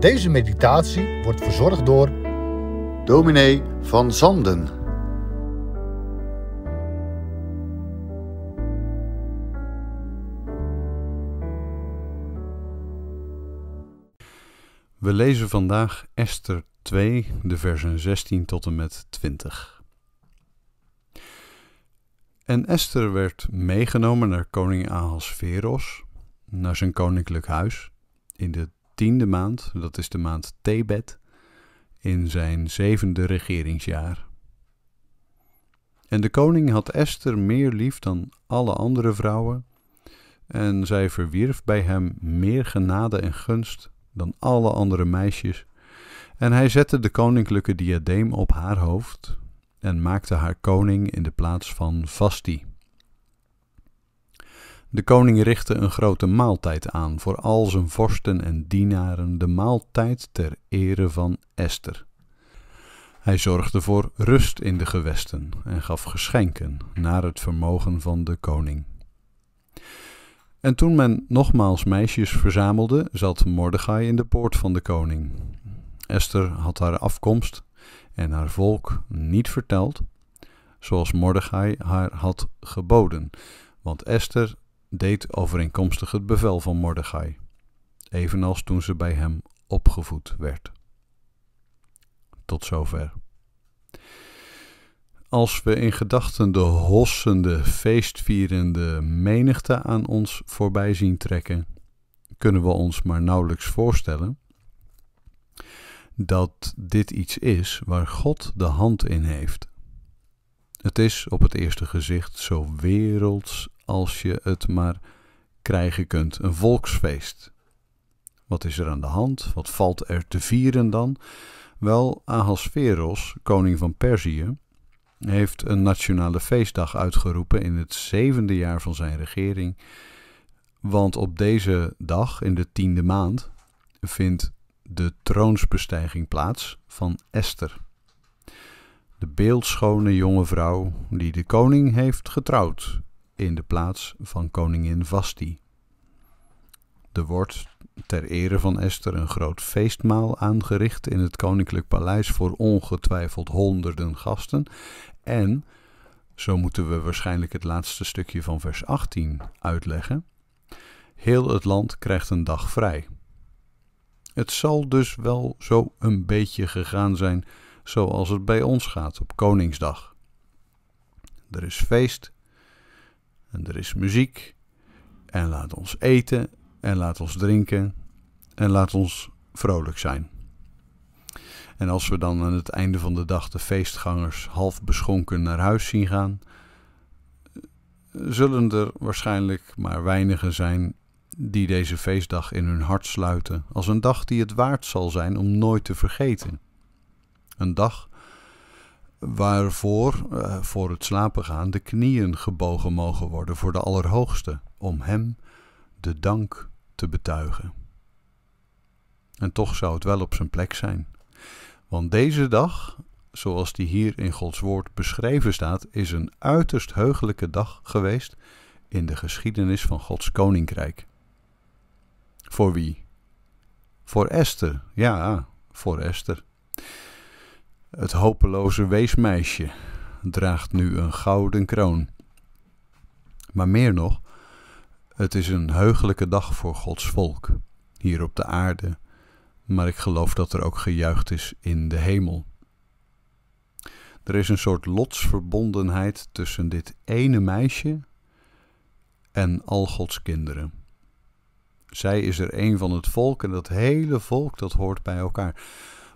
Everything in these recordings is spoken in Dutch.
Deze meditatie wordt verzorgd door dominee van Zanden. We lezen vandaag Esther 2, de versen 16 tot en met 20. En Esther werd meegenomen naar koning Ahasveros, naar zijn koninklijk huis, in de tiende maand, dat is de maand Tebet, in zijn zevende regeringsjaar. En de koning had Esther meer lief dan alle andere vrouwen, en zij verwierf bij hem meer genade en gunst dan alle andere meisjes. En hij zette de koninklijke diadeem op haar hoofd en maakte haar koning in de plaats van Vasti. De koning richtte een grote maaltijd aan voor al zijn vorsten en dienaren, de maaltijd ter ere van Esther. Hij zorgde voor rust in de gewesten en gaf geschenken naar het vermogen van de koning. En toen men nogmaals meisjes verzamelde, zat Mordechai in de poort van de koning. Esther had haar afkomst en haar volk niet verteld, zoals Mordechai haar had geboden, want Esther deed overeenkomstig het bevel van Mordechai, evenals toen ze bij hem opgevoed werd. Tot zover. Als we in gedachten de hossende, feestvierende menigte aan ons voorbij zien trekken, kunnen we ons maar nauwelijks voorstellen dat dit iets is waar God de hand in heeft. Het is op het eerste gezicht zo werelds als je het maar krijgen kunt. Een volksfeest. Wat is er aan de hand? Wat valt er te vieren dan? Wel, Ahasveros, koning van Perzië, heeft een nationale feestdag uitgeroepen in het zevende jaar van zijn regering. Want op deze dag, in de tiende maand, vindt de troonsbestijging plaats van Esther. De beeldschone jonge vrouw die de koning heeft getrouwd, in de plaats van koningin Vasti. Er wordt ter ere van Esther een groot feestmaal aangericht in het koninklijk paleis voor ongetwijfeld honderden gasten. En, zo moeten we waarschijnlijk het laatste stukje van vers 18 uitleggen, heel het land krijgt een dag vrij. Het zal dus wel zo een beetje gegaan zijn zoals het bij ons gaat op Koningsdag. Er is feest en er is muziek. En laat ons eten. En laat ons drinken. En laat ons vrolijk zijn. En als we dan aan het einde van de dag de feestgangers half beschonken naar huis zien gaan, zullen er waarschijnlijk maar weinigen zijn die deze feestdag in hun hart sluiten als een dag die het waard zal zijn om nooit te vergeten. Een dag waarvoor eh, voor het slapen gaan de knieën gebogen mogen worden voor de Allerhoogste, om Hem de dank te betuigen. En toch zou het wel op zijn plek zijn. Want deze dag, zoals die hier in Gods Woord beschreven staat, is een uiterst heugelijke dag geweest in de geschiedenis van Gods Koninkrijk. Voor wie? Voor Esther, ja, voor Esther. Het hopeloze weesmeisje draagt nu een gouden kroon. Maar meer nog, het is een heugelijke dag voor Gods volk, hier op de aarde, maar ik geloof dat er ook gejuicht is in de hemel. Er is een soort lotsverbondenheid tussen dit ene meisje en al Gods kinderen. Zij is er een van het volk en dat hele volk dat hoort bij elkaar.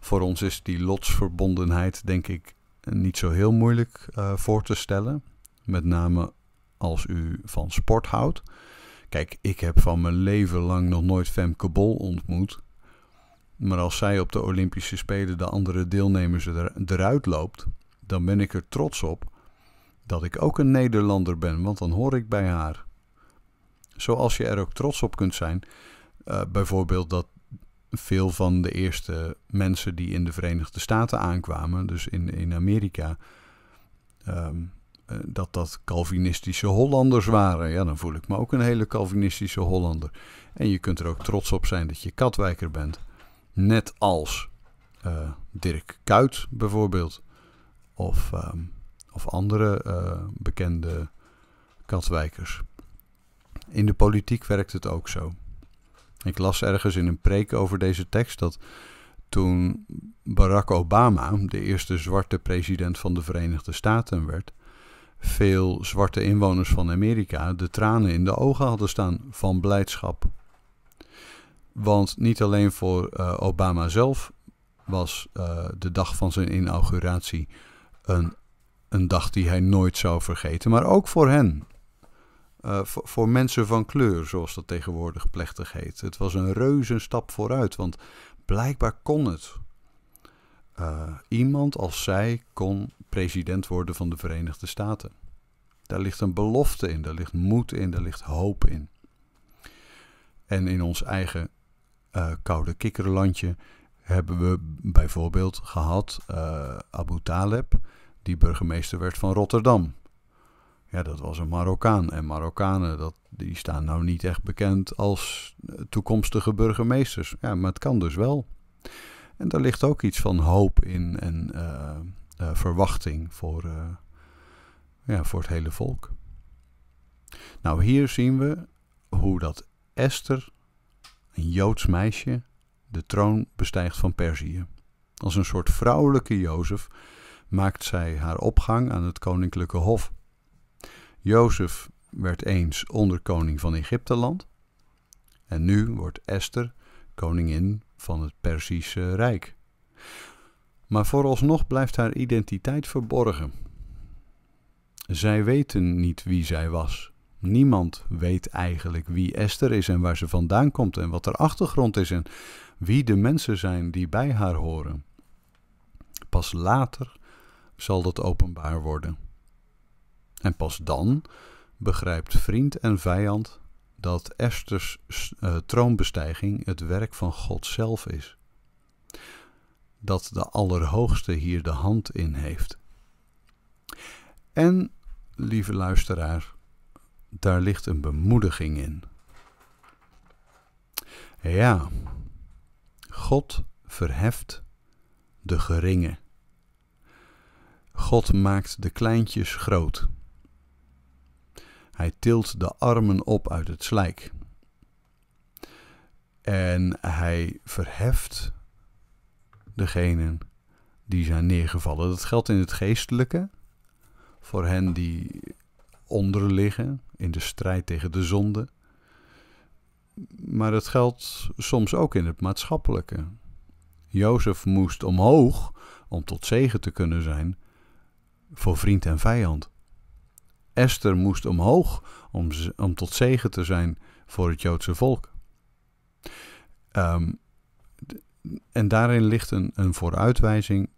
Voor ons is die lotsverbondenheid, denk ik, niet zo heel moeilijk eh, voor te stellen. Met name als u van sport houdt. Kijk, ik heb van mijn leven lang nog nooit Femke Bol ontmoet. Maar als zij op de Olympische Spelen de andere deelnemers er, eruit loopt, dan ben ik er trots op dat ik ook een Nederlander ben, want dan hoor ik bij haar. Zoals je er ook trots op kunt zijn, eh, bijvoorbeeld dat veel van de eerste mensen die in de Verenigde Staten aankwamen, dus in, in Amerika, um, dat dat Calvinistische Hollanders waren. Ja, dan voel ik me ook een hele Calvinistische Hollander. En je kunt er ook trots op zijn dat je Katwijker bent. Net als eh, Dirk Kuit bijvoorbeeld. Of, ehm, of andere eh, bekende Katwijkers. In de politiek werkt het ook zo. Ik las ergens in een preek over deze tekst dat toen Barack Obama, de eerste zwarte president van de Verenigde Staten, werd, veel zwarte inwoners van Amerika de tranen in de ogen hadden staan van blijdschap. Want niet alleen voor eh, Obama zelf was eh, de dag van zijn inauguratie een, een dag die hij nooit zou vergeten, maar ook voor hen, eh, voor, mensen van kleur, zoals dat tegenwoordig plechtig heet. Het was een reuze stap vooruit, want blijkbaar kon het. Eh, iemand als zij kon president worden van de Verenigde Staten. Daar ligt een belofte in, daar ligt moed in, daar ligt hoop in. En in ons eigen eh, koude kikkerlandje hebben we bijvoorbeeld gehad Abu Taleb, die burgemeester werd van Rotterdam. Ja, dat was een Marokkaan. En Marokkanen, dat, die staan nou niet echt bekend als eh, toekomstige burgemeesters. Ja, maar het kan dus wel. En daar ligt ook iets van hoop in en eh, eh, verwachting voor, ja, voor het hele volk. Nou, hier zien we hoe dat Esther, een Joods meisje, de troon bestijgt van Perzië. Als een soort vrouwelijke Jozef maakt zij haar opgang aan het koninklijke hof. Jozef werd eens onderkoning van Egypteland. En nu wordt Esther koningin van het Perzische Rijk. Maar vooralsnog blijft haar identiteit verborgen. Zij weten niet wie zij was. Niemand weet eigenlijk wie Esther is en waar ze vandaan komt en wat haar achtergrond is en wie de mensen zijn die bij haar horen. Pas later zal dat openbaar worden. En pas dan begrijpt vriend en vijand dat Esther's eh, troonbestijging het werk van God zelf is. Dat de Allerhoogste hier de hand in heeft. En, lieve luisteraar, daar ligt een bemoediging in. Ja, God verheft de geringe. God maakt de kleintjes groot. Hij tilt de armen op uit het slijk. En hij verheft degenen die zijn neergevallen. Dat geldt in het geestelijke. Voor hen die onder liggen in de strijd tegen de zonde. Maar dat geldt soms ook in het maatschappelijke. Jozef moest omhoog om tot zegen te kunnen zijn voor vriend en vijand. Esther moest omhoog om, om tot zegen te zijn voor het Joodse volk. Ehm, en daarin ligt een, een vooruitwijzing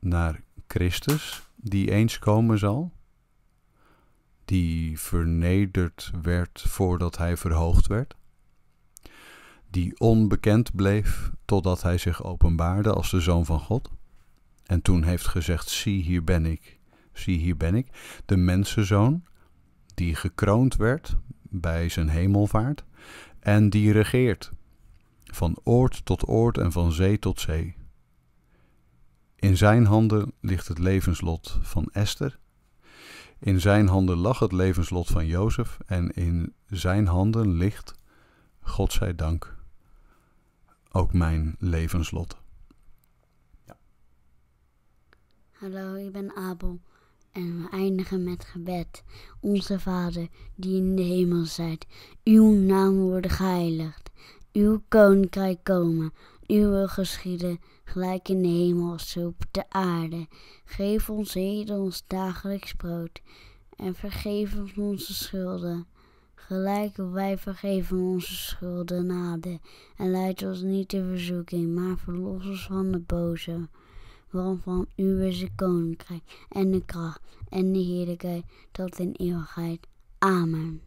naar Christus, die eens komen zal, die vernederd werd voordat hij verhoogd werd, die onbekend bleef totdat hij zich openbaarde als de Zoon van God, en toen heeft gezegd: Zie, hier ben ik, zie hier ben ik, de mensenzoon, die gekroond werd bij zijn hemelvaart en die regeert van oord tot oord en van zee tot zee. In zijn handen ligt het levenslot van Esther, in zijn handen lag het levenslot van Jozef en in zijn handen ligt, God zij dank, ook mijn levenslot. Hallo, ik ben Abel. En we eindigen met gebed. Onze Vader, die in de hemel zijt, uw naam wordt geheiligd. Uw koninkrijk komen, uw wil geschieden, gelijk in de hemel als op de aarde. Geef ons heden ons dagelijks brood en vergeef ons onze schulden. Gelijk wij vergeven onze schulden naden. En leid ons niet in verzoeking, maar verlos ons van de boze van u is het koninkrijk en de kracht en de heerlijkheid tot in eeuwigheid. Amen.